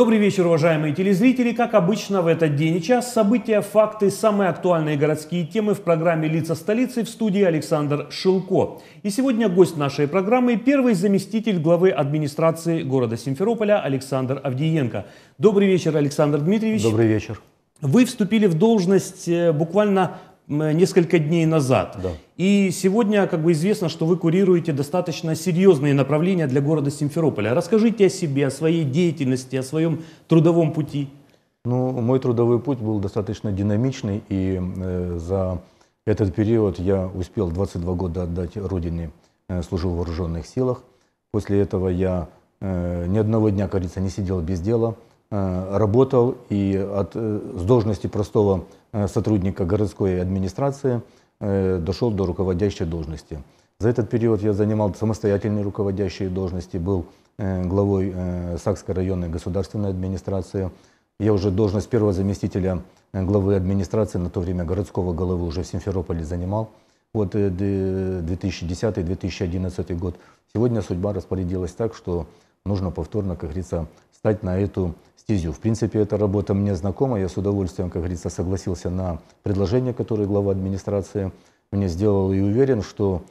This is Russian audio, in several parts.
Добрый вечер, уважаемые телезрители. Как обычно в этот день и час события, факты, самые актуальные городские темы в программе «Лица столицы» в студии Александр Шилко. И сегодня гость нашей программы – первый заместитель главы администрации города Симферополя Александр Авдиенко. Добрый вечер, Александр Дмитриевич. Добрый вечер. Вы вступили в должность э, буквально несколько дней назад. Да. И сегодня, как бы известно, что вы курируете достаточно серьезные направления для города Симферополя. Расскажите о себе, о своей деятельности, о своем трудовом пути. Ну, мой трудовой путь был достаточно динамичный, и э, за этот период я успел 22 года отдать родине, э, служил в вооруженных силах. После этого я э, ни одного дня, кажется, не сидел без дела, э, работал и от, э, с должности простого Э, сотрудника городской администрации э, дошел до руководящей должности. За этот период я занимал самостоятельные руководящие должности, был э, главой Сакской районной государственной администрации. Я уже должность первого заместителя главы администрации, на то время городского головы уже в Симферополе занимал. Вот 2010-2011 год. Сегодня судьба распорядилась так, что нужно повторно, как говорится, стать на эту стезю. В принципе, эта работа мне знакома. Я с удовольствием, как говорится, согласился на предложение, которое глава администрации мне сделал, и уверен, что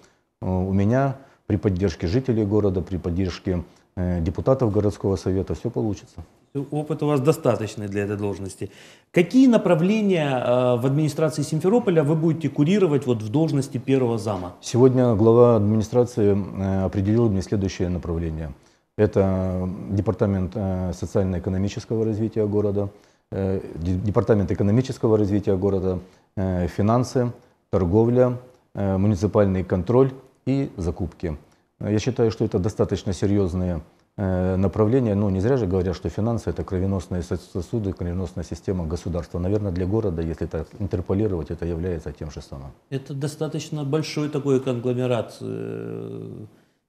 э, у меня при поддержке жителей города, при поддержке э, депутатов городского совета все получится. Опыт у вас достаточный для этой должности. Какие направления э, в администрации Симферополя вы будете курировать вот в должности первого зама? Сегодня глава администрации определил мне следующее направление – это департамент э, социально-экономического развития города, э, департамент экономического развития города, э, финансы, торговля, муниципальный контроль и закупки. Я считаю, что это достаточно серьезные направления. Ну, не зря же говорят, что финансы – это кровеносные сосуды, кровеносная система государства. Наверное, для города, если так интерполировать, это является тем же самым. Это достаточно большой такой конгломерат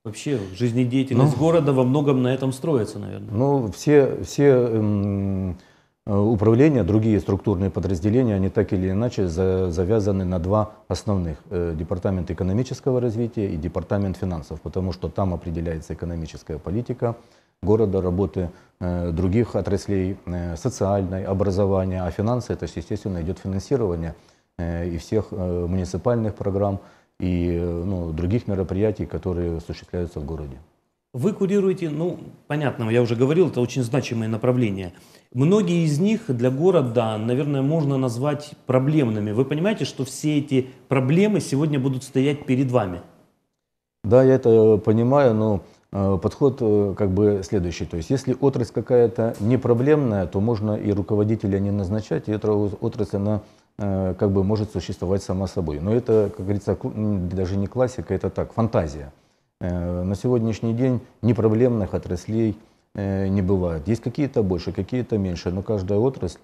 Вообще жизнедеятельность ну, города во многом на этом строится, наверное. Ну, все, все эм, э, управления, другие структурные подразделения, они так или иначе за, завязаны на два основных. Э, департамент экономического развития и департамент финансов, потому что там определяется экономическая политика города, работы э, других отраслей, э, социальной, образования, а финансы, это, естественно, идет финансирование э, и всех э, муниципальных программ, и ну, других мероприятий, которые осуществляются в городе. Вы курируете, ну, понятно, я уже говорил, это очень значимые направления. Многие из них для города, наверное, можно назвать проблемными. Вы понимаете, что все эти проблемы сегодня будут стоять перед вами? Да, я это понимаю, но э, подход э, как бы следующий. То есть если отрасль какая-то не проблемная, то можно и руководителя не назначать, и эта отрасль, она Э, как бы может существовать сама собой. Но это, как говорится, даже не классика, это так, фантазия. Э, на сегодняшний день непроблемных отраслей э, не бывает. Есть какие-то больше, какие-то меньше, но каждая отрасль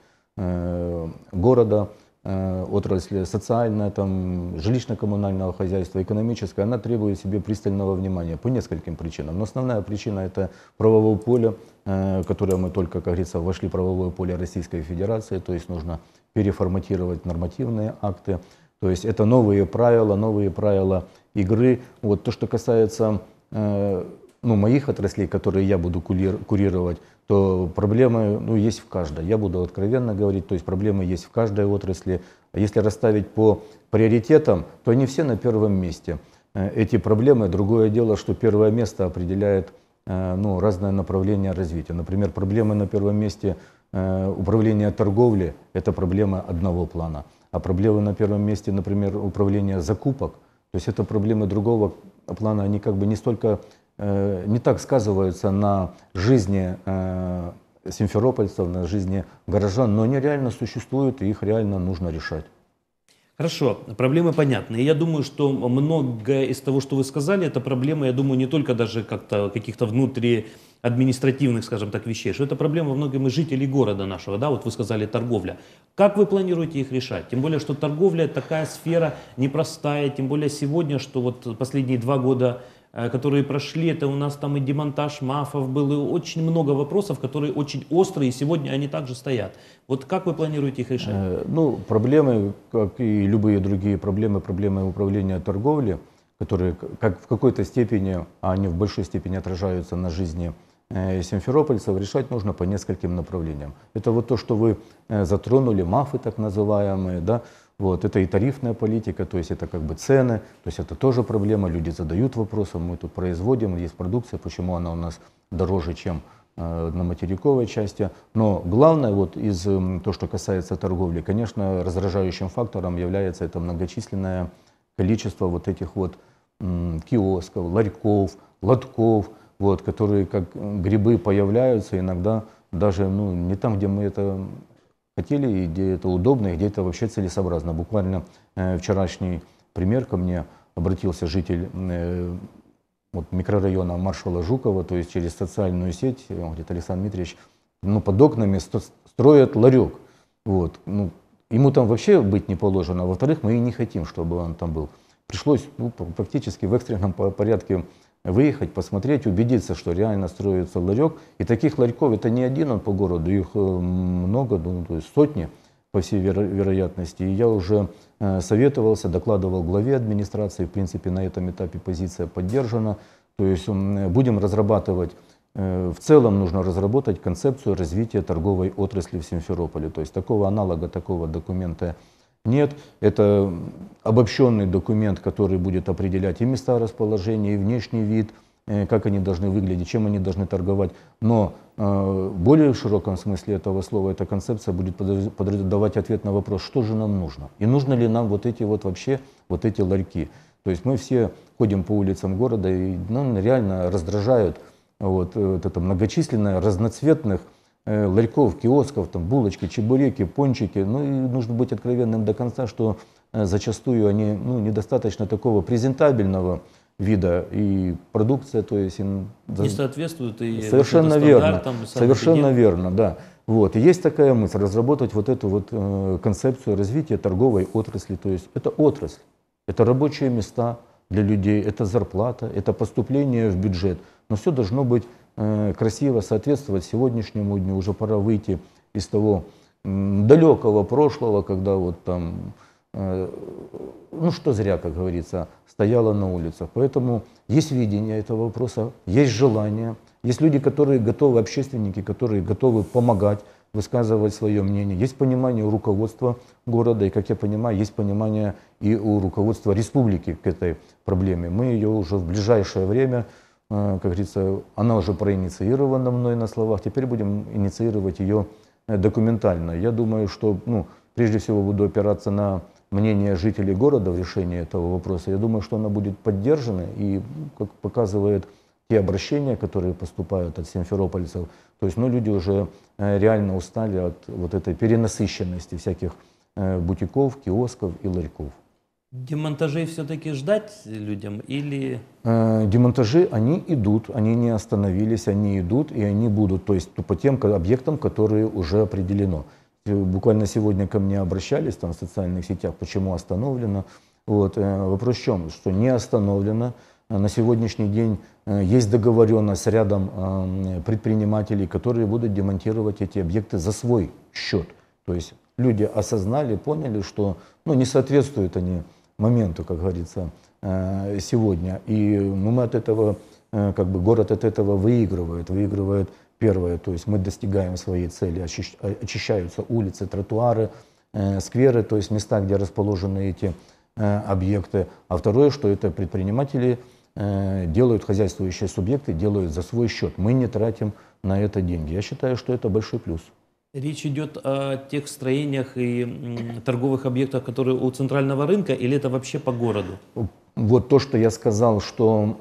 города, отрасль социальная, там, жилищно-коммунального хозяйства, экономическая, она требует себе пристального внимания по нескольким причинам. Но основная причина – это правовое поле, которое мы только, как говорится, вошли в правовое поле Российской Федерации, то есть нужно переформатировать нормативные акты. То есть это новые правила, новые правила игры. Вот то, что касается э, ну, моих отраслей, которые я буду курировать, то проблемы ну, есть в каждой. Я буду откровенно говорить, то есть проблемы есть в каждой отрасли. А если расставить по приоритетам, то они все на первом месте. Э, эти проблемы, другое дело, что первое место определяет э, ну, разное направление развития. Например, проблемы на первом месте – Э, управление торговли – это проблема одного плана. А проблемы на первом месте, например, управление закупок, то есть это проблемы другого плана, они как бы не столько, э, не так сказываются на жизни э, симферопольцев, на жизни горожан, но они реально существуют и их реально нужно решать. Хорошо, проблемы понятны. Я думаю, что многое из того, что вы сказали, это проблемы, я думаю, не только даже как-то каких-то внутри административных, скажем так, вещей, что это проблема во многом и жителей города нашего, да, вот вы сказали торговля. Как вы планируете их решать? Тем более, что торговля такая сфера непростая, тем более сегодня, что вот последние два года э, которые прошли, это у нас там и демонтаж мафов был, и очень много вопросов, которые очень острые, и сегодня они также стоят. Вот как вы планируете их решать? Э, ну, проблемы, как и любые другие проблемы, проблемы управления торговлей, которые как в какой-то степени, а они в большой степени отражаются на жизни Э, симферопольцев решать нужно по нескольким направлениям. Это вот то, что вы э, затронули, мафы так называемые, да, вот, это и тарифная политика, то есть это как бы цены, то есть это тоже проблема, люди задают вопросы, мы тут производим, есть продукция, почему она у нас дороже, чем э, на материковой части. Но главное, вот из эм, то, что касается торговли, конечно, раздражающим фактором является это многочисленное количество вот этих вот киосков, ларьков, лотков, вот, которые как грибы появляются иногда даже ну, не там, где мы это хотели, и где это удобно, и где это вообще целесообразно. Буквально э, вчерашний пример ко мне обратился житель э, вот, микрорайона маршала Жукова, то есть через социальную сеть, он говорит, Александр Дмитриевич, ну, под окнами строят ларек. Вот, ну, ему там вообще быть не положено, во-вторых, мы и не хотим, чтобы он там был. Пришлось ну, практически в экстренном порядке выехать, посмотреть, убедиться, что реально строится ларек. И таких ларьков это не один он по городу, их э, много, ну, то есть сотни по всей веро вероятности. И я уже э, советовался, докладывал главе администрации, в принципе, на этом этапе позиция поддержана. То есть э, будем разрабатывать э, в целом нужно разработать концепцию развития торговой отрасли в Симферополе. То есть такого аналога, такого документа нет, это обобщенный документ, который будет определять и места расположения, и внешний вид, э, как они должны выглядеть, чем они должны торговать. Но э, в более широком смысле этого слова эта концепция будет подраз давать ответ на вопрос, что же нам нужно. И нужно ли нам вот эти вот вообще, вот эти ларьки. То есть мы все ходим по улицам города и нам ну, реально раздражают вот, э, вот это многочисленное разноцветных Э, ларьков, киосков, там, булочки, чебуреки, пончики. Ну и нужно быть откровенным до конца, что э, зачастую они ну, недостаточно такого презентабельного вида и продукция, то есть им не соответствует и совершенно верно, совершенно верно, да. Вот и есть такая мысль разработать вот эту вот э, концепцию развития торговой отрасли, то есть это отрасль, это рабочие места для людей, это зарплата, это поступление в бюджет но все должно быть э, красиво соответствовать сегодняшнему дню. Уже пора выйти из того далекого прошлого, когда вот там, э, ну что зря, как говорится, стояла на улицах. Поэтому есть видение этого вопроса, есть желание, есть люди, которые готовы, общественники, которые готовы помогать, высказывать свое мнение. Есть понимание у руководства города, и, как я понимаю, есть понимание и у руководства республики к этой проблеме. Мы ее уже в ближайшее время а, как говорится, она уже проинициирована мной на словах, теперь будем инициировать ее э, документально. Я думаю, что, ну, прежде всего буду опираться на мнение жителей города в решении этого вопроса. Я думаю, что она будет поддержана и, как показывает те обращения, которые поступают от симферопольцев, то есть, ну, люди уже э, реально устали от вот этой перенасыщенности всяких э, бутиков, киосков и ларьков. Демонтажей все-таки ждать людям или... Э, демонтажи, они идут, они не остановились, они идут и они будут, то есть ну, по тем объектам, которые уже определено. Э, буквально сегодня ко мне обращались там в социальных сетях, почему остановлено. Вот, э, вопрос в чем? Что не остановлено. Э, на сегодняшний день э, есть договоренность с рядом предпринимателей, которые будут демонтировать эти объекты за свой счет. То есть люди осознали, поняли, что ну, не соответствуют они моменту, как говорится, э, сегодня. И ну, мы от этого, э, как бы город от этого выигрывает. Выигрывает первое, то есть мы достигаем своей цели, э, очищаются улицы, тротуары, скверы, то есть места, где расположены эти объекты. А второе, что это предприниматели делают, хозяйствующие субъекты делают за свой счет. Мы не тратим на это деньги. Я считаю, что это большой плюс. Речь идет о тех строениях и торговых объектах, которые у центрального рынка, или это вообще по городу? Вот то, что я сказал, что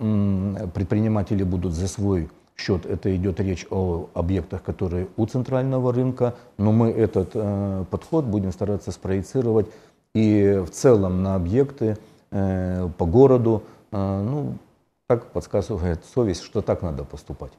предприниматели будут за свой счет, это идет речь о объектах, которые у центрального рынка, но мы этот э, подход будем стараться спроецировать и в целом на объекты э, по городу, э, ну, так подсказывает совесть, что так надо поступать.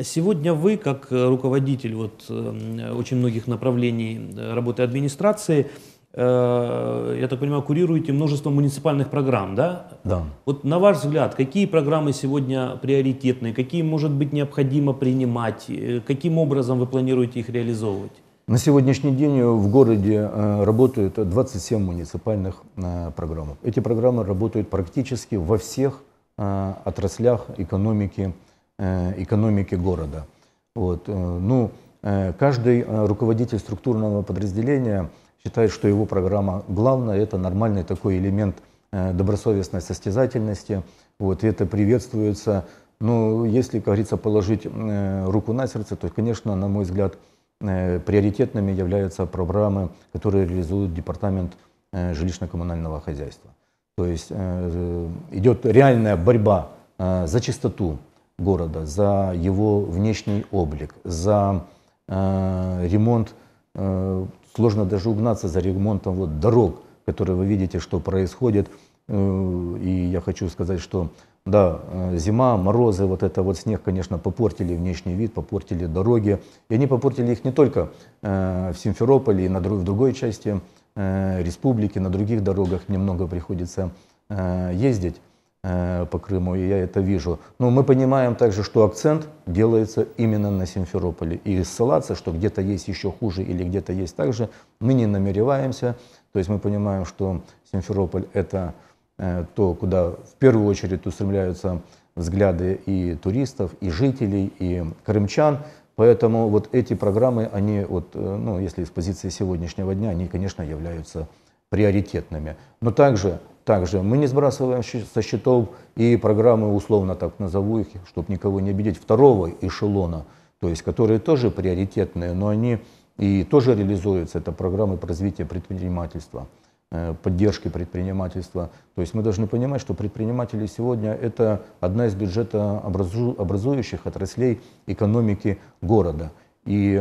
Сегодня вы, как э, руководитель вот, э, очень многих направлений э, работы администрации, я так понимаю, курируете множество муниципальных программ, да? Да. Вот на ваш взгляд, какие программы сегодня приоритетные, какие, может быть, необходимо принимать, каким образом вы планируете их реализовывать? На сегодняшний день в городе работают 27 муниципальных программ. Эти программы работают практически во всех отраслях экономики города Э, экономики города. Вот. Э, ну, э, каждый руководитель структурного подразделения считает, что его программа главная, это нормальный такой элемент добросовестной состязательности, вот, и это приветствуется. Ну, если, как говорится, положить руку на сердце, то, конечно, на мой взгляд, приоритетными являются программы, которые реализует департамент жилищно-коммунального хозяйства. То есть идет реальная борьба за чистоту города, за его внешний облик, за э, ремонт. Э, сложно даже угнаться за ремонтом вот дорог, которые вы видите, что происходит. Э, и я хочу сказать, что да, э, зима, морозы, вот это вот снег, конечно, попортили внешний вид, попортили дороги. И они попортили их не только э, в Симферополе, и на, в другой части э, республики, на других дорогах немного приходится э, ездить. Э, по Крыму, и я это вижу. Но мы понимаем также, что акцент делается именно на Симферополе. И ссылаться, что где-то есть еще хуже или где-то есть так же, мы не намереваемся. То есть мы понимаем, что Симферополь – это э, то, куда в первую очередь устремляются взгляды и туристов, и жителей, и крымчан. Поэтому вот эти программы, они вот, э, ну, если с позиции сегодняшнего дня, они, конечно, являются приоритетными. Но также также мы не сбрасываем со счетов и программы, условно так назову их, чтобы никого не обидеть, второго эшелона, то есть которые тоже приоритетные, но они и тоже реализуются. Это программы развития предпринимательства, э, поддержки предпринимательства. То есть мы должны понимать, что предприниматели сегодня это одна из бюджета образующих отраслей экономики города. И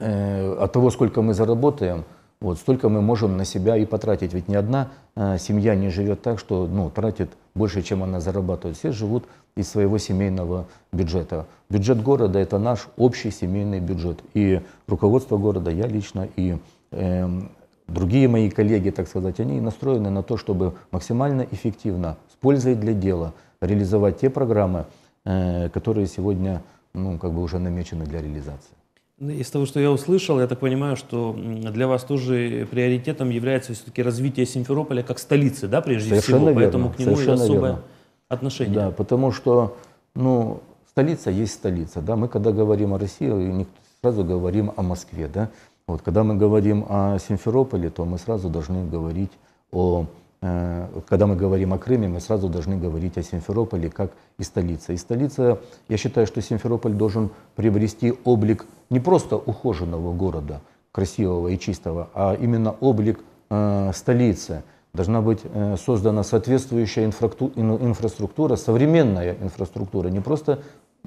э, от того, сколько мы заработаем – вот столько мы можем на себя и потратить. Ведь ни одна э, семья не живет так, что ну, тратит больше, чем она зарабатывает. Все живут из своего семейного бюджета. Бюджет города – это наш общий семейный бюджет. И руководство города, я лично, и э, другие мои коллеги, так сказать, они настроены на то, чтобы максимально эффективно, с пользой для дела, реализовать те программы, э, которые сегодня ну, как бы уже намечены для реализации. Из того, что я услышал, я так понимаю, что для вас тоже приоритетом является все-таки развитие Симферополя как столицы, да, прежде совершенно всего, верно, поэтому к нему и особое верно. отношение. Да, потому что, ну, столица есть столица, да, мы когда говорим о России, не сразу говорим о Москве, да, вот, когда мы говорим о Симферополе, то мы сразу должны говорить о Э, когда мы говорим о Крыме, мы сразу должны говорить о Симферополе как и столице. И столица, я считаю, что Симферополь должен приобрести облик не просто ухоженного города, красивого и чистого, а именно облик э, столицы. Должна быть э, создана соответствующая инфракту, ин, инфраструктура, современная инфраструктура, не просто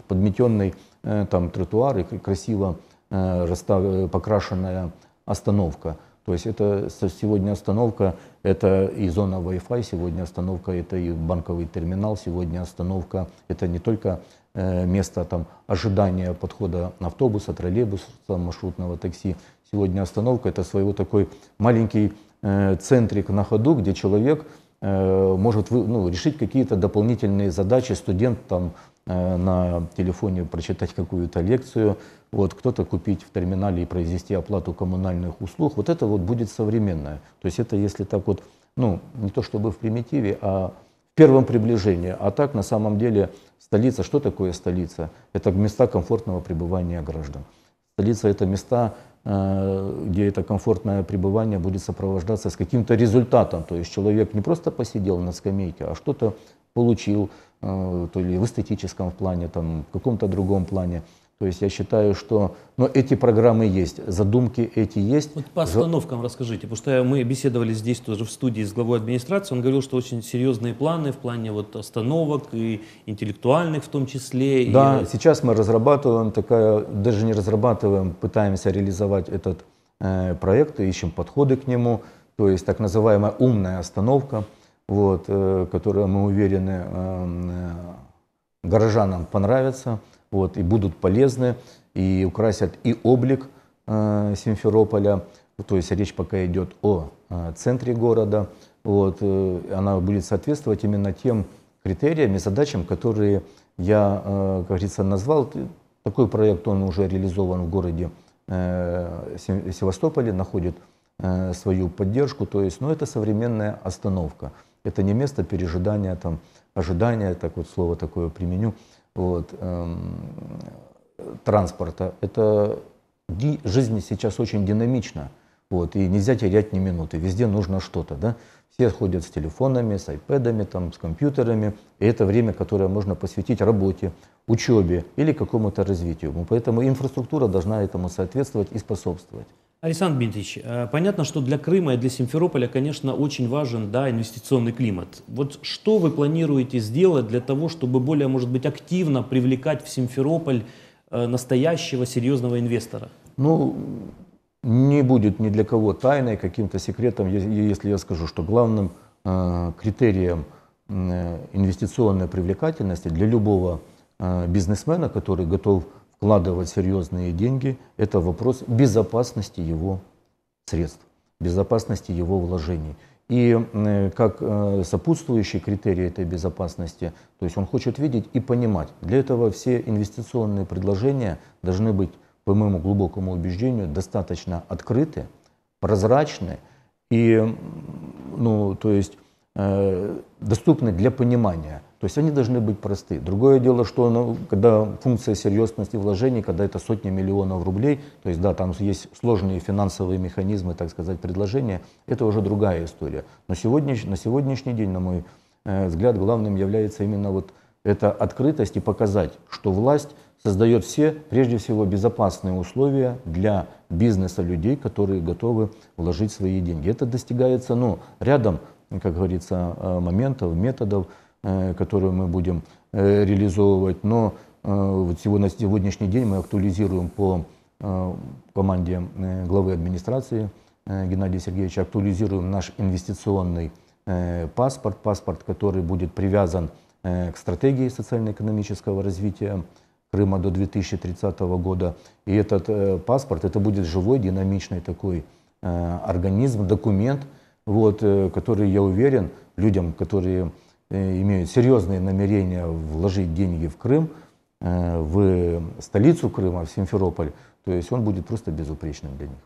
подметенный э, там тротуар и красиво э, расстав, э, покрашенная остановка – то есть это сегодня остановка, это и зона Wi-Fi, сегодня остановка, это и банковый терминал, сегодня остановка, это не только э, место там, ожидания подхода автобуса, троллейбуса, маршрутного такси. Сегодня остановка это своего такой маленький э, центрик на ходу, где человек э, может ну, решить какие-то дополнительные задачи студент там Э, на телефоне прочитать какую-то лекцию, вот кто-то купить в терминале и произвести оплату коммунальных услуг, вот это вот будет современное. То есть это если так вот, ну, не то чтобы в примитиве, а в первом приближении. А так на самом деле столица, что такое столица? Это места комфортного пребывания граждан. Столица – это места, э, где это комфортное пребывание будет сопровождаться с каким-то результатом. То есть человек не просто посидел на скамейке, а что-то получил, Э, то ли в эстетическом плане, там, в каком-то другом плане. То есть я считаю, что но ну, эти программы есть, задумки эти есть. Вот по остановкам расскажите, потому что мы беседовали здесь тоже в студии с главой администрации, он говорил, что очень серьезные планы в плане вот остановок и интеллектуальных в том числе. Да, и... сейчас мы разрабатываем такая, даже не разрабатываем, пытаемся реализовать этот э, проект, ищем подходы к нему, то есть так называемая умная остановка вот, э, которая, мы уверены, э, э, горожанам понравится вот, и будут полезны, и украсят и облик Симферополя, то есть речь пока идет о центре города, вот, она будет соответствовать именно тем критериям и задачам, которые я, как говорится, назвал. Такой проект, он уже реализован в городе Севастополе, находит свою поддержку, то есть, ну, это современная остановка – это не место пережидания, там, ожидания, так вот слово такое применю, вот, эм, транспорта. Это жизнь сейчас очень динамична, вот, и нельзя терять ни минуты, везде нужно что-то, да. Все ходят с телефонами, с айпэдами, там, с компьютерами, и это время, которое можно посвятить работе, учебе или какому-то развитию. Поэтому инфраструктура должна этому соответствовать и способствовать. Александр Дмитриевич, э, понятно, что для Крыма и для Симферополя, конечно, очень важен да, инвестиционный климат. Вот что вы планируете сделать для того, чтобы более, может быть, активно привлекать в Симферополь э, настоящего серьезного инвестора? Ну, не будет ни для кого тайной, каким-то секретом, если я скажу, что главным э, критерием инвестиционной привлекательности для любого бизнесмена, который готов вкладывать серьезные деньги, это вопрос безопасности его средств, безопасности его вложений. И э, как э, сопутствующий критерий этой безопасности, то есть он хочет видеть и понимать. Для этого все инвестиционные предложения должны быть, по моему глубокому убеждению, достаточно открыты, прозрачны и, ну, то есть э, доступны для понимания – то есть они должны быть просты. Другое дело, что ну, когда функция серьезности вложений, когда это сотни миллионов рублей, то есть да, там есть сложные финансовые механизмы, так сказать, предложения, это уже другая история. Но сегодня, на сегодняшний день, на мой э, взгляд, главным является именно вот эта открытость и показать, что власть создает все, прежде всего, безопасные условия для бизнеса людей, которые готовы вложить свои деньги. Это достигается ну, рядом, как говорится, э, моментов, методов, Э, которую мы будем э, реализовывать. Но э, вот на сегодняшний день мы актуализируем по команде главы администрации Геннадия Сергеевича, актуализируем наш инвестиционный паспорт, паспорт, который будет привязан к стратегии социально-экономического развития Крыма до 2030 года. И этот паспорт, это будет живой, динамичный такой организм, документ, вот, который, я уверен, людям, которые Э, имеют серьезные намерения вложить деньги в Крым, э, в столицу Крыма, в Симферополь, то есть он будет просто безупречным для них.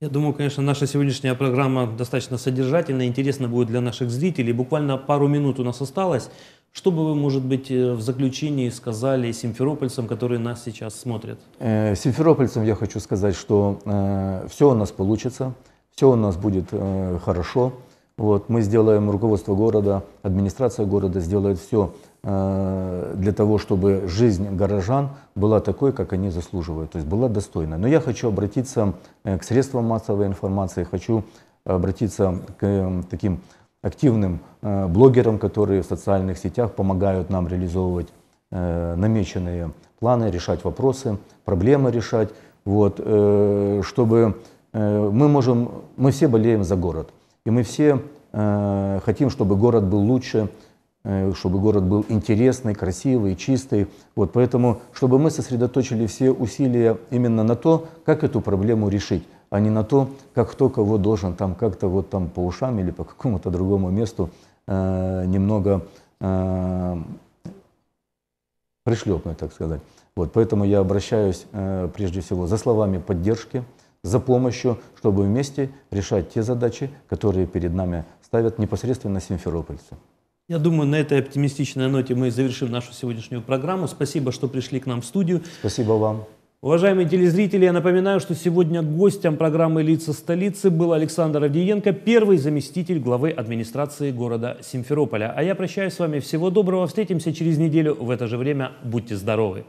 Я думаю, конечно, наша сегодняшняя программа достаточно содержательная, интересна будет для наших зрителей. Буквально пару минут у нас осталось. Что бы вы, может быть, э, в заключении сказали симферопольцам, которые нас сейчас смотрят? Симферопольцам я хочу сказать, что все у нас получится, все у нас будет хорошо. Вот, мы сделаем, руководство города, администрация города сделает все э, для того, чтобы жизнь горожан была такой, как они заслуживают, то есть была достойной. Но я хочу обратиться э, к средствам массовой информации, хочу обратиться к э, таким активным э, блогерам, которые в социальных сетях помогают нам реализовывать э, намеченные планы, решать вопросы, проблемы решать, вот, э, чтобы мы можем, мы все болеем за город. И мы все э, хотим, чтобы город был лучше, э, чтобы город был интересный, красивый, чистый. Вот поэтому, чтобы мы сосредоточили все усилия именно на то, как эту проблему решить, а не на то, как кто кого должен там как-то вот там по ушам или по какому-то другому месту э, немного э, пришлепнуть, так сказать. Вот, поэтому я обращаюсь э, прежде всего за словами поддержки, за помощью, чтобы вместе решать те задачи, которые перед нами ставят непосредственно симферопольцы. Я думаю, на этой оптимистичной ноте мы завершим нашу сегодняшнюю программу. Спасибо, что пришли к нам в студию. Спасибо вам. Уважаемые телезрители, я напоминаю, что сегодня гостем программы «Лица столицы» был Александр Авдиенко, первый заместитель главы администрации города Симферополя. А я прощаюсь с вами. Всего доброго. Встретимся через неделю в это же время. Будьте здоровы!